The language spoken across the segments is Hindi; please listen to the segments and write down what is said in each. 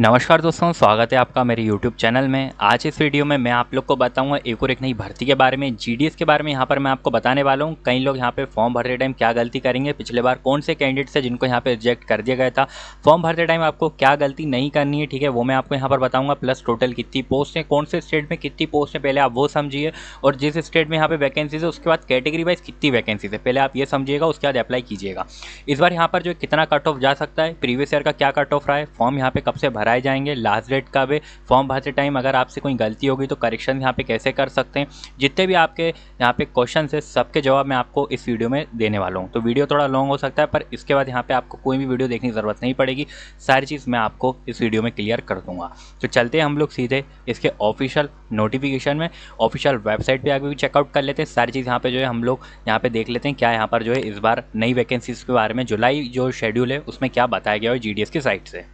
नमस्कार दोस्तों स्वागत है आपका मेरे YouTube चैनल में आज इस वीडियो में मैं आप लोग को बताऊंगा एक और एक नई भर्ती के बारे में जीडीएस के बारे में यहाँ पर मैं आपको बताने वाला हूँ कई लोग यहाँ पे फॉर्म भरते टाइम क्या गलती करेंगे पिछले बार कौन से कैंडिडेट्स है जिनको यहाँ पे रिजेक्ट कर दिया गया था फॉर्म भरते टाइम आपको क्या गलती नहीं करनी है ठीक है वो मैं आपको यहाँ पर बताऊँगा प्लस टोटल कितनी पोस्ट है कौन से स्टेट में कितनी पोस्ट है पहले आप वो समझिए और जिस स्टेट में यहाँ पर वैकेंसीज है उसके बाद कैटेगरी वाइज कितनी वैकेंसीज है पहले आप ये समझिएगा उसके बाद अप्लाई कीजिएगा इस बार यहाँ पर जो कितना कट ऑफ जा सकता है प्रीवियस ईयर का क्या कट ऑफ रहा है फॉर्म यहाँ पर कब से भरा कराए जाएंगे लास्ट डेट कब है फॉर्म भरते टाइम अगर आपसे कोई गलती होगी तो करेक्शन यहाँ पे कैसे कर सकते हैं जितने भी आपके यहाँ पे क्वेश्चन है सबके जवाब मैं आपको इस वीडियो में देने वाला हूँ तो वीडियो थोड़ा लॉन्ग हो सकता है पर इसके बाद यहाँ पर आपको कोई भी वीडियो देखने की ज़रूरत नहीं पड़ेगी सारी चीज़ मैं आपको इस वीडियो में क्लियर कर दूँगा तो चलते हैं हम लोग सीधे इसके ऑफिशियल नोटिफिकेशन में ऑफिशियल वेबसाइट पर आगे भी चेकआउट कर लेते हैं सारी चीज़ यहाँ पर जो है हम लोग यहाँ पर देख लेते हैं क्या यहाँ पर जो है इस बार नई वैकेंसीज़ के बारे में जुलाई जो शेड्यूल है उसमें क्या बताया गया है जी की साइट से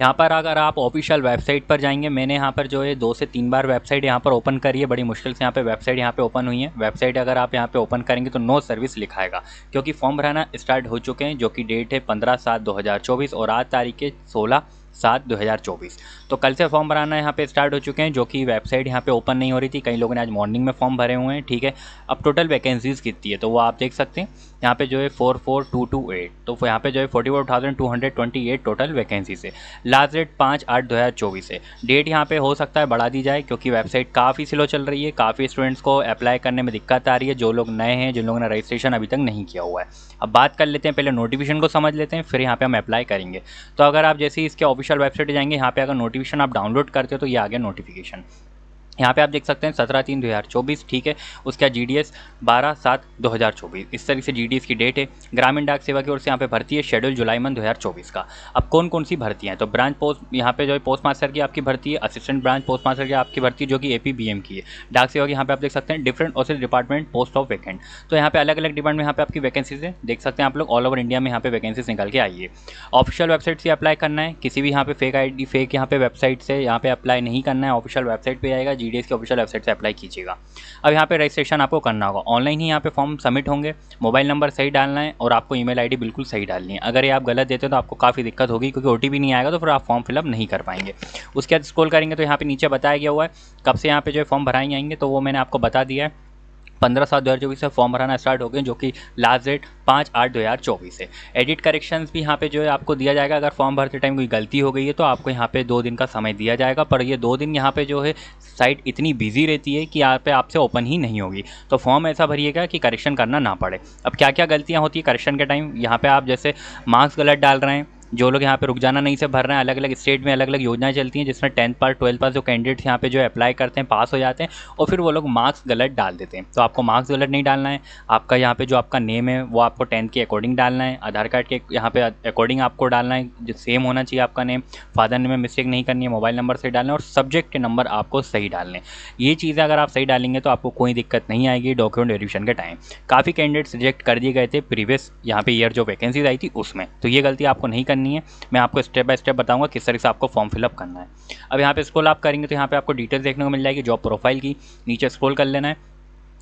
यहाँ पर अगर आप ऑफिशियल वेबसाइट पर जाएंगे मैंने यहाँ पर जो है दो से तीन बार वेबसाइट यहाँ पर ओपन करी है बड़ी मुश्किल से यहाँ पर वेबसाइट यहाँ पर ओपन हुई है वेबसाइट अगर आप यहाँ पर ओपन करेंगे तो नो सर्विस लिखाएगा क्योंकि फॉर्म भराना स्टार्ट हो चुके हैं जो कि डेट है पंद्रह सात दो और आज तारीख है सोलह सात दो हज़ार चौबीस तो कल से फॉर्म भराना यहाँ पे स्टार्ट हो चुके हैं जो कि वेबसाइट यहाँ पे ओपन नहीं हो रही थी कई लोगों ने आज मॉर्निंग में फॉर्म भरे हुए हैं ठीक है अब टोटल वैकेंसीज़ कितनी है तो वो आप देख सकते हैं यहाँ पे जो है four four two two eight तो यहाँ पे जो है forty four thousand two hundred twenty eight total vacancies है लास्ट डेट पाँच आठ दो हज़ार चौबीस है डेट यहाँ पे हो सकता है बढ़ा दी जाए क्योंकि वेबसाइट काफ़ी स्लो चल रही है काफ़ी स्टूडेंट्स को अप्लाई करने में दिक्कत आ रही है जो लोग नए हैं जिन लोगों ने रजिस्ट्रेशन अभी तक नहीं किया हुआ है अब बात कर लेते हैं पहले नोटिफिकेशन को समझ लेते हैं फिर यहाँ पे हम अप्लाई करेंगे तो अगर आप जैसे ही इसके ऑफिशियल वेबसाइट जाएंगे यहाँ पे अगर नोटिफिकेशन आप डाउनलोड करते हो तो ये आ गया नोटिफिकेशन यहाँ पे आप देख सकते हैं सत्रह तीन दो हज़ार चौबीस ठीक है उसका जी डी एस बारह सात दो हज़ार चौबीस इस तरीके से जी डी एस की डेट है ग्रामीण डाक सेवा की ओर से यहाँ पे भर्ती है शेड्यूल जुलाई मंथ दो हज़ार चौबीस का अब कौन कौन सी भर्ती हैं तो ब्रांच पोस्ट यहाँ पे जो है पोस्ट मास्टर की आपकी भर्ती है असिस्टेंट ब्रांच पोस्ट मास्टर की आपकी भर्ती जो कि ए पी बी एम की है डाक सेवा की यहाँ पे आप देख सकते हैं डिफरेंट और डिपार्टमेंट पोस्ट ऑफ वैकेंट तो यहाँ पे अलग अलग डिपार्टमेंट यहाँ पे आपकी वैकेंसीज है देख सकते हैं आप लोग ऑल ओवर इंडिया में यहाँ पे वैकेंसीज निकल के आई है ऑफिशियल वेबसाइट से अप्लाई करना है किसी भी यहाँ पे फेक आई डी फेक यहाँ पे वेबसाइट से यहाँ पे अप्लाई नहीं करना है ऑफिशियल वेबसाइट पर आएगा जी टी की ऑफिशियल वेबसाइट से अप्लाई कीजिएगा अब यहाँ पे रजिस्ट्रेशन आपको करना होगा ऑनलाइन ही यहाँ पे फॉर्म सबमिट होंगे मोबाइल नंबर सही डालना है और आपको ईमेल आईडी बिल्कुल सही डालनी है अगर ये आप गलत देते हो तो आपको काफ़ी दिक्कत होगी क्योंकि ओ नहीं आएगा तो फिर आप फॉर्म फिलअप नहीं कर पाएंगे उसके बाद स्क्रोल करेंगे तो यहाँ पर नीचे बताया गया हुआ है कब से यहाँ पर जो है फॉर्म भराए आएंगे तो वो मैंने आपको बता दिया है पंद्रह सात दो हज़ार चौबीस से फॉर्म भराना स्टार्ट हो गए जो कि लास्ट डेट पाँच आठ दो हज़ार चौबीस है एडिट करेक्शन भी यहाँ पे जो है आपको दिया जाएगा अगर फॉर्म भरते टाइम कोई गलती हो गई है तो आपको यहाँ पे दो दिन का समय दिया जाएगा पर ये दो दिन यहाँ पे जो है साइट इतनी बिजी रहती है कि यहाँ पे आपसे ओपन ही नहीं होगी तो फॉर्म ऐसा भरिएगा कि करेक्शन करना ना पड़े अब क्या क्या गलतियाँ होती है करेक्शन के टाइम यहाँ पर आप जैसे मार्क्स गलत डाल रहे हैं जो लोग यहाँ पे रुक जाना नहीं से भर रहे हैं अलग अलग स्टेट में अलग अलग योजनाएं चलती हैं जिसमें टेंथ पास ट्वेल्थ पास जो कैंडिडेट्स यहाँ पे जो अप्लाई करते हैं पास हो जाते हैं और फिर वो लोग मार्क्स गलत डाल देते हैं तो आपको मार्क्स गलत नहीं डालना है आपका यहाँ पे जो आपका नेम है वो आपको टेंथ के अकॉर्डिंग डालना है आधार कार्ड के यहाँ पे अकॉर्डिंग आपको डालना है जो सेम होना चाहिए आपका नेम फादर नेम में मिस्टेक नहीं करनी है मोबाइल नंबर सही डालना है और सब्जेक्ट के नंबर आपको सही डालने ये चीज़ें अगर आप सही डालेंगे तो आपको कोई दिक्कत नहीं आएगी डॉक्यूमेंट वेरिफिकेशन के टाइम काफ़ी कैंडिडेट्स रिजेक्ट कर दिए गए थे प्रीवियस यहाँ पे ईयर जो वैकेंसीज आई थी उसमें तो ये गलती आपको नहीं करनी करनी है मैं आपको स्टेप बाय स्टेप बताऊंगा किस तरीके से आपको फॉर्म फिलअप करना है अब यहाँ पे स्क्रॉल आप करेंगे तो यहाँ पे आपको डिटेल्स देखने को मिल जाएगी जॉब प्रोफाइल की नीचे स्क्रॉल कर लेना है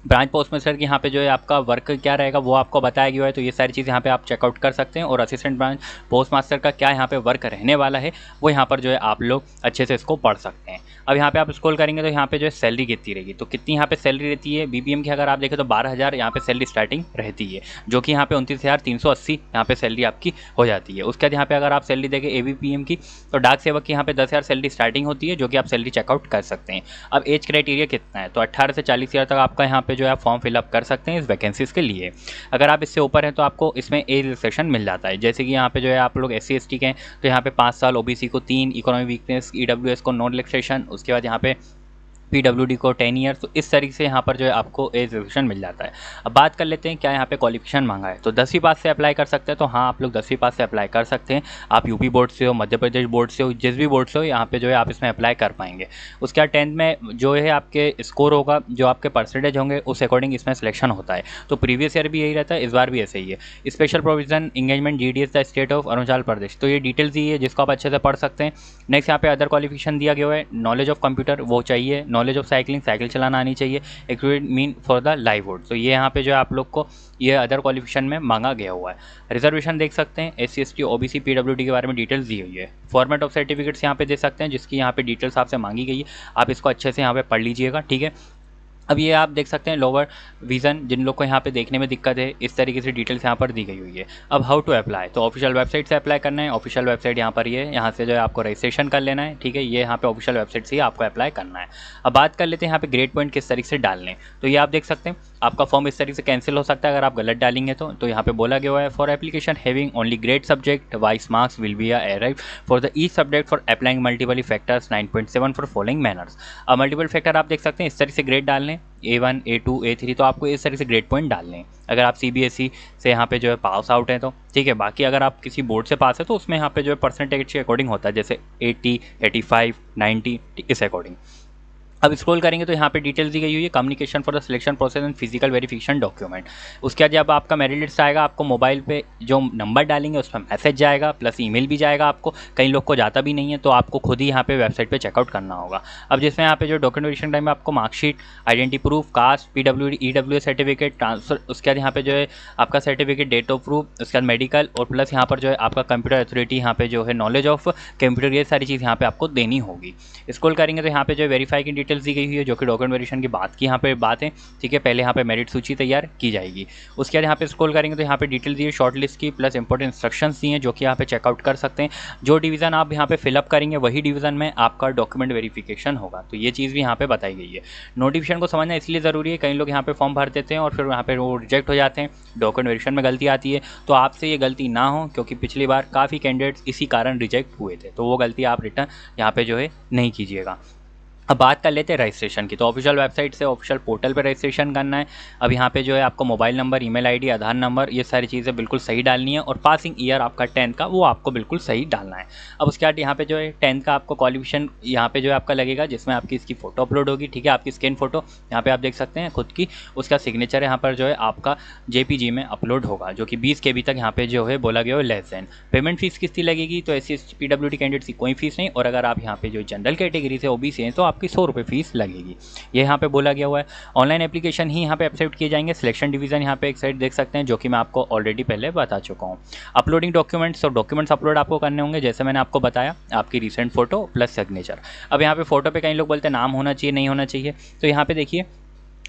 ब्रांच पोस्टमास्टर की यहाँ पे जो है आपका वर्क क्या रहेगा वो आपको बताया गया है तो ये सारी चीज़ यहाँ पे आप चेकआउट कर सकते हैं और असिस्टेंट ब्रांच पोस्टमास्टर का क्या यहाँ पे वर्क रहने वाला है वो यहाँ पर जो है आप लोग अच्छे से इसको पढ़ सकते हैं अब यहाँ पे आप स्कूल करेंगे तो यहाँ पे जो है सैलरी कितनी रहेगी तो कितनी यहाँ पे सैलरी रहती है बी की अगर आप देखें तो बारह हज़ार यहाँ पे सैलरी स्टार्टिंग रहती है जो कि यहाँ पे उनतीस हज़ार तीन सौ अस्सी यहाँ पे सैलरी आपकी हो जाती है उसके बाद यहाँ पे अगर आप सैलरी देखें ए की तो डाक सेवक की यहाँ पे दस हज़ार सैलरी स्टार्टिंग होती है जो कि आप सैलरी चेकआउट कर सकते हैं अब एज क्राइटेरिया कितना है तो अट्ठारह से चालीस हज़ार तक आपका यहाँ पे जो है फॉर्म फिलअप कर सकते हैं इस वैकेंसीज़ के लिए अगर आप इससे ऊपर हैं तो आपको इसमें ए रिलेक्सेशन मिल जाता है जैसे कि यहाँ पे जो है आप लोग एस सी के हैं तो यहाँ पे पाँच साल ओ को तीन इकोनॉमिक वीकनेस ई को नॉन रिलेक्सेशन उसके बाद यहाँ पे पी को टेन ईयर तो इस तरीके से यहाँ पर जो है आपको एज रिजर्वेशन मिल जाता है अब बात कर लेते हैं क्या यहाँ पे क्वालिफिकेशन मांगा है तो दसवीं पास से अप्लाई कर सकते हैं तो हाँ आप लोग दसवीं पास से अप्लाई कर सकते हैं आप यूपी बोर्ड से हो मध्य प्रदेश बोर्ड से हो जिस भी बोर्ड से हो यहाँ पे जो है आप इसमें अप्लाई कर पाएंगे उसके बाद टेंथ में जो है आपके स्कोर होगा जो आपके परसेंटेज होंगे उस अकॉर्डिंग इसमें सिलेक्शन होता है तो प्रीवियस ईयर भी यही रहता है इस बार भी ऐसे ही है special provision engagement G D the state of Arunachal Pradesh तो ये डिटेल्स ही है जिसको आप अच्छे से पढ़ सकते हैं नेक्स्ट यहाँ पे अदर क्वालिफिकेशन दिया गया है नॉलेज ऑफ कंप्यूटर वो चाहिए नॉलेज ऑफ साइकिलिंग साइकिल चलाना आनी चाहिए accurate mean for the live तो ये यहाँ पे जो है आप लोग को ये अदर क्वालिफिकेशन में मांगा गया हुआ है रिजर्वेशन देख सकते हैं S C S T D के बारे में डिटेल्स दी हुई है फॉर्मेट ऑफ सर्टिफिकेट्स यहाँ पे दे सकते हैं जिसकी यहाँ पे डिटेल्स आपसे मांगी गई है आप इसको अच्छे से यहाँ पे पढ़ लीजिएगा ठीक है अब ये आप देख सकते हैं लोअर विज़न जिन लोग को यहाँ पे देखने में दिक्कत है इस तरीके से डिटेल्स यहाँ पर दी गई हुई है अब हाउ टू अप्लाई तो ऑफिशियल वेबसाइट से अप्लाई करना है ऑफिशियल वेबसाइट यहाँ पर ये यह, यहाँ से जो है आपको रजिस्ट्रेशन कर लेना है ठीक है ये यहाँ पे ऑफिशियल वेबसाइट से ही आपको अप्लाई करना है अब बात कर लेते हैं यहाँ पे ग्रेड पॉइंट किस तरीके से डालने तो ये आप देख सकते हैं आपका फॉर्म इस तरीके से कैंसिल हो सकता है अगर आप गलत डालेंगे तो तो यहाँ पे बोला गया है for application having only great subject wise marks will be arrive for the E subject for applying multiple factors 9.7 for following manners अब मल्टीपल फैक्टर आप देख सकते हैं इस तरीके से ग्रेड डालने A one A two A three तो आपको इस तरीके से ग्रेड पॉइंट डालने अगर आप सी बी एस ई से यहाँ पे जो है पास आउट हैं तो ठीक है बाकी अगर आप किसी बोर्ड से पास है तो उसमें यहाँ पे जो है परसेंटेज के अकॉर्डिंग होता है जैसे एटी एटी फाइव नाइन्टी इस अकॉर्डिंग अब स्क्रॉल करेंगे तो यहाँ पे डिटेल्स दी गई हुई है communication for the selection process and physical verification document उसके बाद जब आपका मेरिट लिस्ट आएगा आपको मोबाइल पे जो नंबर डालेंगे उस पर मैसेज जाएगा प्लस ईमेल भी जाएगा आपको कई लोग को जाता भी नहीं है तो आपको खुद ही यहाँ पे वेबसाइट पर चेकआउट करना होगा अब जिसमें यहाँ पे जो डॉक्यूमेंटेशन टाइम आपको marksheet identity proof caste P W E W certificate transfer उसके बाद यहाँ पे जो है आपका सर्टिफिकेट डेट ऑफ प्रूफ उसके बाद मेडिकल और प्लस यहाँ पर जो है आपका कंप्यूटर अथॉरिटी यहाँ पे जो है नॉलेज ऑफ कंप्यूटर ये सारी चीज़ यहाँ पे आपको देनी होगी स्क्रोल करेंगे तो यहाँ पे जो वेरीफाई की डिटेल्स दी गई हुई है जो कि डॉक्यूमेंट वेरिएशन की बात की यहाँ पे बात है ठीक है पहले यहाँ पे मेरिट सूची तैयार की जाएगी उसके बाद यहाँ पे स्क्रॉल करेंगे तो यहाँ पे डिटेल दी है शॉर्ट लिस्ट की प्लस इंपॉर्टेंट इंस्ट्रक्शन दी हैं जो कि यहाँ पे चेकआउट कर सकते हैं जो डिवीज़न आप यहाँ पे फिलअप करेंगे वही डिवीज़न में आपका डॉक्यूमेंट वेरीफिकेशन होगा तो ये चीज़ भी यहाँ पे बताई गई है नोटिफिकेशन को समझना इसलिए ज़रूरी है कई लोग यहाँ पे फॉर्म भर देते हैं और फिर यहाँ पे वो रिजेक्ट हो जाते हैं डॉक्यूमेंट वेरिएशन में गलती आती है तो आपसे ये गलती ना हो क्योंकि पिछली बार काफ़ी कैंडिडेट्स इसी कारण रिजेक्ट हुए थे तो वो गलती आप रिटर्न यहाँ पर जो है नहीं कीजिएगा अब बात कर लेते हैं रजिस्ट्रेशन की तो ऑफिशियल वेबसाइट से ऑफिशियल पोर्टल पर रजिस्ट्रेशन करना है अब यहाँ पे जो है आपको mobile number email ID Aadhaar number ये सारी चीज़ें बिल्कुल सही डालनी है और पासिंग ईयर आपका टेंथ का वो आपको बिल्कुल सही डालना है अब उसके बाद यहाँ पे जो है टेंथ का आपको क्वालिफिकेशन यहाँ पे जो है आपका लगेगा जिसमें आपकी इसकी फोटो अपलोड होगी ठीक है आपकी स्कैन फोटो यहाँ पर आप देख सकते हैं खुद की उसका सिग्नेचर यहाँ पर जो है आपका जे में अपलोड होगा जो कि बीस के बी तक यहाँ पर जो है बोला गया है लेस देन पेमेंट फीस किसकी लगेगी तो ऐसी पी कैंडिडेट की कोई फीस नहीं और अगर आप यहाँ पे जो जनरल कैटेगरी से ओ बी हैं तो आप आपकी सौ रुपये फीस लगेगी ये यहाँ पे बोला गया हुआ है ऑनलाइन एप्लीकेशन ही यहाँ पे एक्सेप्ट किए जाएंगे सिलेक्शन डिवीजन यहाँ पे एक साइड देख सकते हैं जो कि मैं आपको ऑलरेडी पहले बता चुका हूँ अपलोडिंग डॉक्यूमेंट्स और डॉक्यूमेंट्स अपलोड आपको करने होंगे जैसे मैंने आपको बताया आपकी रिसेंट फोटो प्लस सिग्नेचर अब यहाँ पे फोटो पे कई लोग बोलते हैं नाम होना चाहिए नहीं होना चाहिए तो यहाँ पे देखिए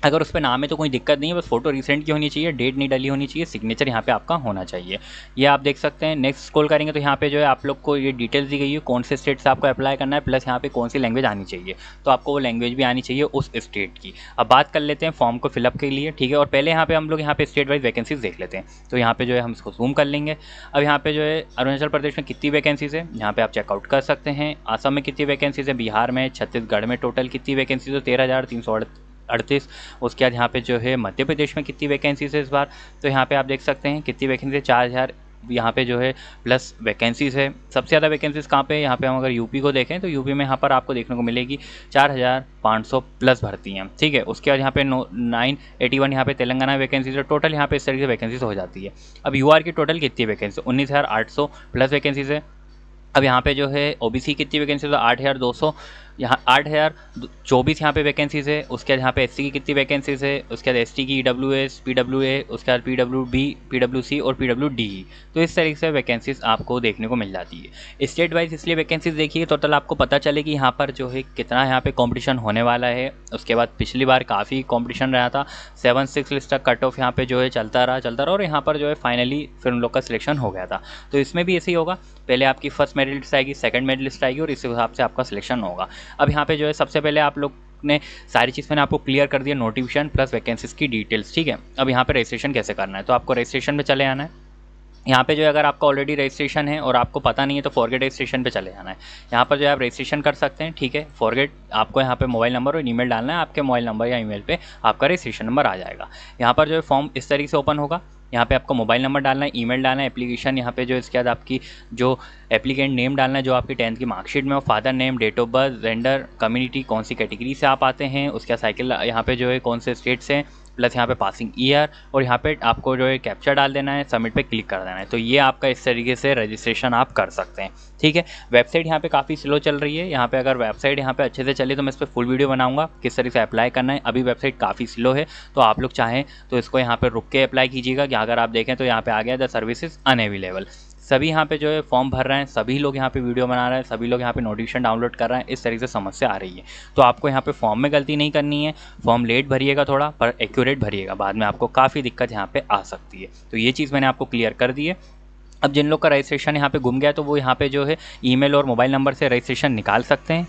अगर उस पर नाम है तो कोई दिक्कत नहीं है बस फोटो रिसेंट की होनी चाहिए डेट नहीं डली होनी चाहिए सिग्नेचर यहाँ पे आपका होना चाहिए ये आप देख सकते हैं नेक्स्ट कॉल करेंगे तो यहाँ पे जो है आप लोग को ये डिटेल्स दी गई है कौन से स्टेट से आपको अप्लाई करना है प्लस यहाँ पे कौन सी लैंग्वेज आनी चाहिए तो आपको वो लैंग्वेज भी आनी चाहिए उस स्टेट की अब बात कर लेते हैं फॉर्म को फिलअप के लिए ठीक है और पहले यहाँ पर हम लोग यहाँ पे स्टेट वाइज वैकेंसीज देख लेते हैं तो यहाँ पर जो है हम इसको जूम कर लेंगे अब यहाँ पे जो है अरुणाचल प्रदेश में कितनी वैकेंसीज है यहाँ पर आप चेकआउट कर सकते हैं आसाम में कितनी वैकेंसीज है बिहार में छत्तीसगढ़ में टोटल कितनी वैकेंसीज है तेरह अड़तीस उसके बाद यहाँ पे जो है मध्य प्रदेश में कितनी वैकेंसीज है इस बार तो यहाँ पे आप देख सकते हैं कितनी वैकेंसी है चार हज़ार यहाँ पे जो है प्लस वैकेंसीज है सबसे ज़्यादा वैकेंसीज कहाँ पे यहाँ पे हम अगर यूपी को देखें तो यूपी में यहाँ पर आपको देखने को मिलेगी 4,500 प्लस भर्ती हैं ठीक है उसके बाद यहाँ पे नो नाइन एटी वन यहाँ पे तेलंगाना वैकेंसीज है टोटल यहाँ पे इस तरीके से वैकेंसीज हो जाती है अब यू की टोटल कितनी वैकेंसी उन्नीस प्लस वैकेंसीज है अब यहाँ पे जो है ओबीसी कितनी वैकेंसी तो आठ हज़ार दो सौ यहाँ आठ हज़ार चौबीस यहाँ पे वैकेंसीज़ है उसके बाद यहाँ पे एससी की कितनी वैकेंसीज़ है उसके बाद एसटी की E W S P W A उसके बाद P W B P W C और पी डब्ल्यू डी तो इस तरीके से वैकेंसीज़ आपको देखने को मिल जाती है स्टेट वाइज इसलिए वैकेंसीज़ देखिए टोटल आपको पता चले कि यहाँ पर जो है कितना यहाँ पर कॉम्पिटिशन होने वाला है उसके बाद पिछली बार काफ़ी कॉम्पिटिशन रहा था सेवन सिक्स लिस्ट का कट ऑफ यहाँ पर जो है चलता रहा चलता रहा और यहाँ पर जो है फाइनली फिर उन लोग का सिलेक्शन हो गया था तो इसमें भी ऐसे ही होगा पहले आपकी फर्स्ट मेडलिस्ट लिस्ट आएगी सेकेंड मेडलिस्ट आएगी और इस हिसाब से आपका सिलेक्शन होगा अब यहाँ पे जो है सबसे पहले आप लोग ने सारी चीज़ मैंने आपको क्लियर कर दिया नोटिफिकेशन प्लस वैकेंसीज की डिटेल्स ठीक है अब यहाँ पे रजिस्ट्रेशन कैसे करना है तो आपको रजिस्ट्रेशन पर चले आना है यहाँ पे जो है अगर आपका ऑलरेडी रजिस्ट्रेशन है और आपको पता नहीं है तो फॉरगेट रजिस्ट्रेशन पे चले जाना है यहाँ पर जो है आप रजिस्ट्रेशन कर सकते हैं ठीक है फॉरगेट आपको यहाँ पे मोबाइल नंबर और ईमेल डालना है आपके मोबाइल नंबर या ईमेल पे आपका रजिस्ट्रेशन नंबर आ जाएगा यहाँ पर जो है फॉर्म इस तरीके से ओपन होगा यहाँ पे आपको मोबाइल नंबर डालना है ईमेल डालना है एप्लीकेशन यहाँ पे जो इसके बाद आपकी जो एप्लीकेंट नेम डालना है जो आपकी टेंथ की मार्कशीट में हो father name date of birth gender community कौन सी कैटेगरी से आप आते हैं उसके साइकिल यहाँ पे जो है कौन से स्टेट से प्लस यहाँ पे पासिंग ईयर और यहाँ पे आपको जो है कैप्चर डाल देना है सबमिट पे क्लिक कर देना है तो ये आपका इस तरीके से रजिस्ट्रेशन आप कर सकते हैं ठीक है वेबसाइट यहाँ पे काफ़ी स्लो चल रही है यहाँ पे अगर वेबसाइट यहाँ पे अच्छे से चले तो मैं इस पर फुल वीडियो बनाऊँगा किस तरीके से अप्लाई करना है अभी वेबसाइट काफ़ी स्लो है तो आप लोग चाहें तो इसको यहाँ पर रुक के अप्लाई कीजिएगा कि अगर आप देखें तो यहाँ पर आ गया द सर्विसेज अनएवेलेबल सभी यहाँ पे जो है फॉर्म भर रहे हैं सभी लोग यहाँ पे वीडियो बना रहे हैं सभी लोग यहाँ पे नोटिफिकेशन डाउनलोड कर रहे हैं इस तरीके से समस्या आ रही है तो आपको यहाँ पे फॉर्म में गलती नहीं करनी है फॉर्म लेट भरिएगा थोड़ा पर एक्यूरेट भरिएगा बाद में आपको काफ़ी दिक्कत यहाँ पर आ सकती है तो ये चीज़ मैंने आपको क्लियर कर दी है अब जिन लोग का रजिस्ट्रेशन यहाँ पे गुम गया तो वो यहाँ पे जो है ईमेल और मोबाइल नंबर से रजिस्ट्रेशन निकाल सकते हैं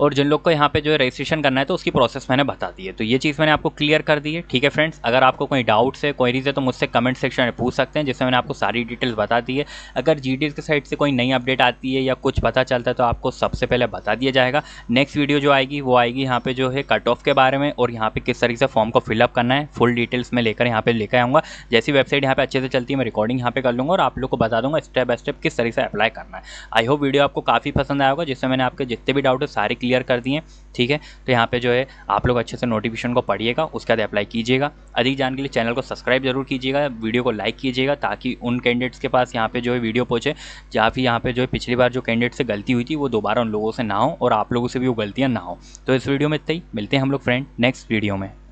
और जिन लोग को यहाँ पे जो है रजिस्ट्रेशन करना है तो उसकी प्रोसेस मैंने बता दी है तो ये चीज़ मैंने आपको क्लियर कर दी है ठीक है फ्रेंड्स अगर आपको कोई डाउट्स है क्वेरीज है तो मुझसे कमेंट सेक्शन में पूछ सकते हैं जिससे मैंने आपको सारी डिटेल्स बता दी है अगर जी के साइड से कोई नई अपडेट आती है या कुछ पता चलता है तो आपको सबसे पहले बता दिया जाएगा नेक्स्ट वीडियो जो आएगी वो आएगी यहाँ पे जो है कट ऑफ के बारे में और यहाँ पर किस तरीके से फॉर्म को फिलअप करना है फुल डिटेल्स मैं लेकर यहाँ पर लेकर आऊँगा जैसी वेबसाइट यहाँ पे अच्छे से चलती है मैं रिकॉर्डिंग यहाँ पे कर लूँगा और आप लोग को बता दूंगा स्टेप बाय स्टेप किस तरीके से अप्लाई करना है आई होप वीडियो आपको काफ़ी पसंद आएगा जिससे मैंने आपके जितने भी डाउट है सारे क्लियर कर दिए ठीक है तो यहाँ पे जो है आप लोग अच्छे से नोटिफिकेशन को पढ़िएगा उसके बाद अप्लाई कीजिएगा अधिक जान के लिए चैनल को सब्सक्राइब जरूर कीजिएगा वीडियो को लाइक कीजिएगा ताकि उन कैंडिडेट्स के पास यहाँ पे जो है वीडियो पहुँचे या भी यहाँ पे जो है पिछली बार जो कैंडिडेट से गलती हुई थी वो दोबारा उन लोगों से ना हो और आप लोगों से भी वो गलतियाँ ना हो तो इस वीडियो में इतना ही मिलते हैं हम लोग फ्रेंड नेक्स्ट वीडियो में